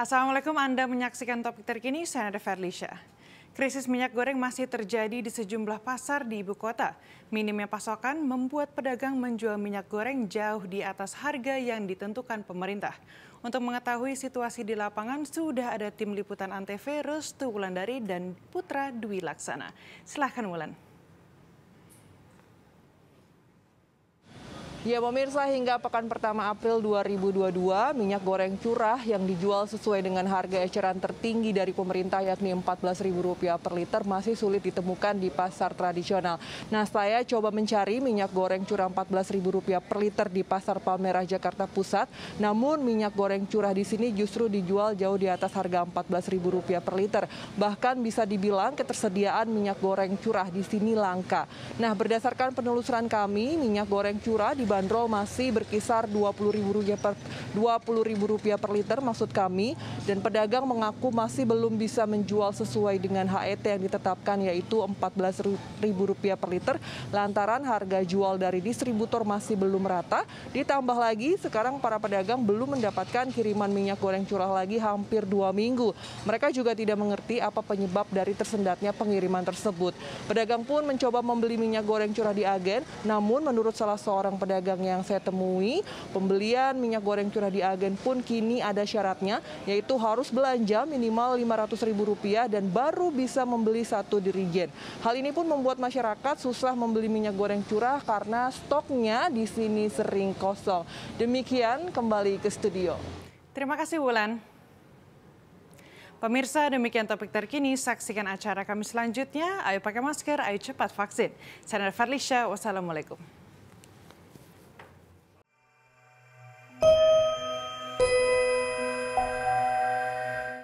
Assalamualaikum Anda menyaksikan topik terkini, saya Nada Ferlisha. Krisis minyak goreng masih terjadi di sejumlah pasar di ibu kota. Minimnya pasokan membuat pedagang menjual minyak goreng jauh di atas harga yang ditentukan pemerintah. Untuk mengetahui situasi di lapangan, sudah ada tim liputan Antv Restu Wulandari dan Putra Dwi Laksana. Silahkan Wulan. Ya pemirsa hingga pekan pertama April 2022 minyak goreng curah yang dijual sesuai dengan harga eceran tertinggi dari pemerintah yakni Rp14.000 per liter masih sulit ditemukan di pasar tradisional. Nah saya coba mencari minyak goreng curah Rp14.000 per liter di pasar Palmerah Jakarta Pusat namun minyak goreng curah di sini justru dijual jauh di atas harga Rp14.000 per liter. Bahkan bisa dibilang ketersediaan minyak goreng curah di sini langka. Nah berdasarkan penelusuran kami minyak goreng curah di dibanderol masih berkisar Rp20.000 per, per liter maksud kami dan pedagang mengaku masih belum bisa menjual sesuai dengan HET yang ditetapkan yaitu Rp14.000 per liter lantaran harga jual dari distributor masih belum rata ditambah lagi sekarang para pedagang belum mendapatkan kiriman minyak goreng curah lagi hampir dua minggu. Mereka juga tidak mengerti apa penyebab dari tersendatnya pengiriman tersebut. Pedagang pun mencoba membeli minyak goreng curah di agen, namun menurut salah seorang pedagang pedagang yang saya temui, pembelian minyak goreng curah di agen pun kini ada syaratnya, yaitu harus belanja minimal Rp500.000 dan baru bisa membeli satu dirigen Hal ini pun membuat masyarakat susah membeli minyak goreng curah karena stoknya di sini sering kosong. Demikian kembali ke studio. Terima kasih Wulan. Pemirsa, demikian topik terkini. Saksikan acara kami selanjutnya. Ayo pakai masker, ayo cepat vaksin. Saya Farlisha wassalamualaikum.